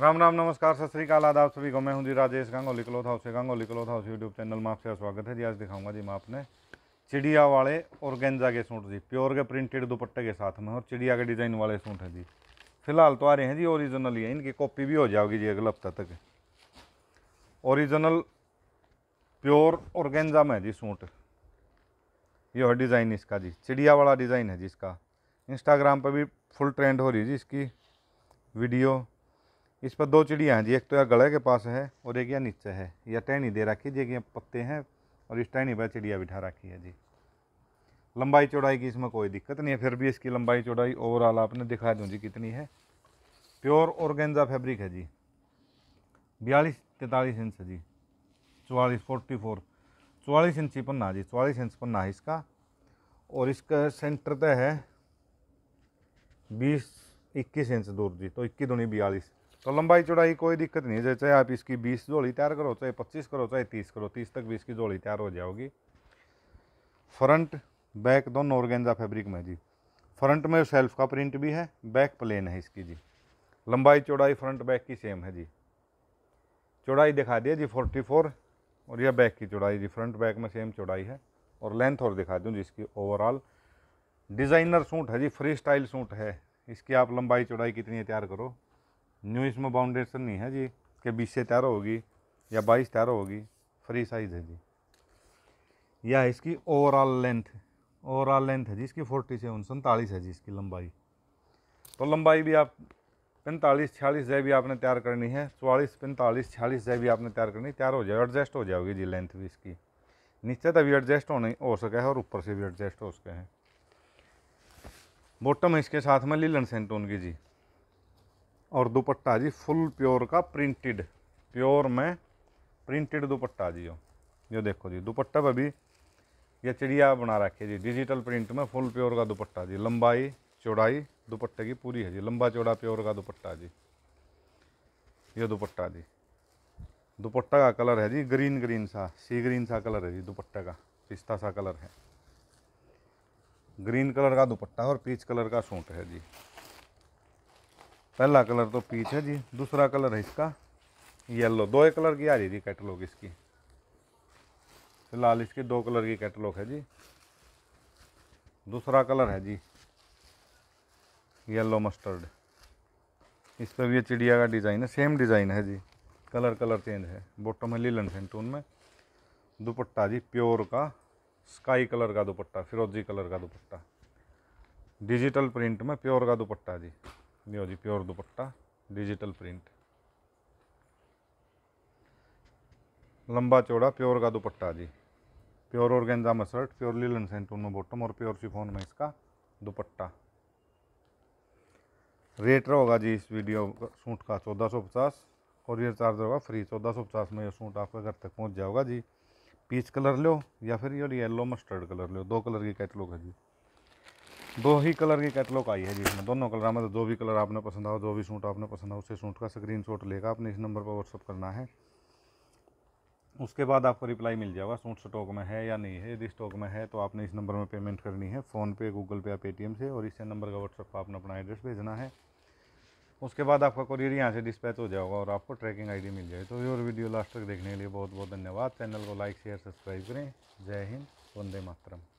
राम राम नमस्कार सत श्रीकाल आदाब सभी को मैं हूं जी Rajesh Gangoli cloth house Gangoli cloth house YouTube channel में आपका स्वागत है जी आज दिखाऊंगा जी मैं आपने चिड़िया वाले और गेंजा के सूट जी प्योर के प्रिंटेड दुपट्टे के साथ में और चिड़िया के डिजाइन वाले सूट हैं जी फिलहाल तो आ रहे हैं जी ओरिजिनल ही है इनकी कॉपी भी हो जाओगी जी अगले हफ्ते तक ओरिजिनल प्योर और गेंजा में है जी सूट ये है डिज़ाइन इसका जी चिड़िया वाला डिज़ाइन है जी इसका इंस्टाग्राम पर भी फुल ट्रेंड हो रही है जी इसकी वीडियो इस पर दो चिड़िया हैं जी एक तो यह गले के पास है और एक यह नीचे है यह टहनी दे रखी है जी पत्ते हैं और इस टहनी पर चिड़िया बिठा रखी है जी लंबाई चौड़ाई की इसमें कोई दिक्कत नहीं है फिर भी इसकी लंबाई चौड़ाई ओवरऑल आपने दिखा दूँ जी कितनी है प्योर ऑर्गेंजा फैब्रिक है जी बयालीस तैंतालीस इंच है जी चौवालीस फोर्टी फोर चौवालीस इंची पन्ना जी चौवालीस इंच पन्ना है इसका और इसका सेंटर तय है बीस इक्कीस इंच दूर जी तो इक्कीस दूनी बयालीस तो लंबाई चौड़ाई कोई दिक्कत नहीं है चाहे आप इसकी बीस जोड़ी तैयार करो चाहे पच्चीस करो चाहे तीस करो तीस तक भी इसकी जोड़ी तैयार हो जाओगी फ्रंट बैक दोनों ऑर्गेंजा फैब्रिक में जी फ्रंट में सेल्फ का प्रिंट भी है बैक प्लेन है इसकी जी लंबाई चौड़ाई फ्रंट बैक की सेम है जी चौड़ाई दिखा दिए जी फोर्टी फोर और यह बैक की चौड़ाई जी फ्रंट बैक में सेम चौड़ाई है और लेंथ और दिखा दूँ जी इसकी ओवरऑल डिज़ाइनर सूट है जी फ्री स्टाइल सूट है इसकी आप लंबाई चौड़ाई कितनी तैयार करो न्यू इसमें बाउंडेशन नहीं है जी कि बीस से तेरह होगी या बाईस तेरह होगी फ्री साइज़ है जी या इसकी ओवरऑल लेंथ ओवरऑल लेंथ है जी इसकी फोर्टी सेवन सैंतालीस है जी इसकी लंबाई तो लंबाई भी आप पैंतालीस छियालीस जय भी आपने तैयार करनी है चौवालीस पैंतालीस छियालीस जय भी आपने तैयार करनी तैयार हो जाए एडजस्ट हो जाओगी जी लेंथ भी इसकी नीचे भी एडजस्ट होने हो सके है और ऊपर से भी एडजस्ट हो सके हैं बॉटम इसके साथ में लीलन सेंटोन की जी और दुपट्टा जी फुल प्योर का प्रिंटेड प्योर में प्रिंटेड दुपट्टा जी हो ये देखो जी दुपट्टा पर भी ये चिड़िया बना रखी है जी डिजिटल प्रिंट में फुल प्योर का दुपट्टा जी लंबाई चौड़ाई दुपट्टे की पूरी है जी लंबा चौड़ा प्योर का दुपट्टा जी ये दुपट्टा जी दुपट्टा का कलर है जी ग्रीन ग्रीन सा सी ग्रीन सा कलर है जी दुपट्टे का पिस्ता सा कलर है ग्रीन कलर का दुपट्टा और पीच कलर का सूट है जी पहला कलर तो पीच है जी दूसरा कलर है इसका येलो दो एक कलर की आ रही थी कैटलॉग इसकी फिलहाल इसकी दो कलर की कैटलॉग है जी दूसरा कलर है जी येलो मस्टर्ड इस पर भी ये चिड़िया का डिज़ाइन है सेम डिज़ाइन है जी कलर कलर चेंज है बॉटम है लीलन सेंटून में दुपट्टा जी प्योर का स्काई कलर का दुपट्टा फिरोजी कलर का दुपट्टा डिजिटल प्रिंट में प्योर का दुपट्टा जी लियो जी प्योर दुपट्टा डिजिटल प्रिंट लंबा चौड़ा प्योर का दुपट्टा जी प्योर ऑर्गेंजा में शर्ट प्योर लीलन सेंट में बॉटम और प्योर शिफोन में इसका दुपट्टा रेट होगा जी इस वीडियो सूट का चौदह सौ पचास ये चार्ज होगा फ्री चौदह सौ पचास में ये सूट आपके घर तक पहुंच जाएगा जी पीच कलर लो या फिर ये येलो मस्टर्ड कलर लो दो कलर की कैटलॉग है जी दो ही कलर की कैटलॉग आई है जिसमें दोनों कलर में तो जो भी कलर आपने पसंद आओ जो भी सूट आपने पसंद आओ उसे सूट का स्क्रीन शॉट लेगा आपने इस नंबर पर व्हाट्सअप करना है उसके बाद आपको रिप्लाई मिल जाएगा सूट स्टॉक में है या नहीं है यदि स्टॉक में है तो आपने इस नंबर में पेमेंट करनी है फ़ोनपे गूगल पे या पेटीएम से और इसी नंबर का व्हाट्सअप पर आपने अपना एड्रेस भेजना है उसके बाद आपका कोरियर यहाँ से डिस्पैच हो जाएगा और आपको ट्रैकिंग आईडी मिल जाएगी तो योर वीडियो लास्ट तक देखने के लिए बहुत बहुत धन्यवाद चैनल को लाइक शेयर सब्सक्राइब करें जय हिंद वंदे मातरम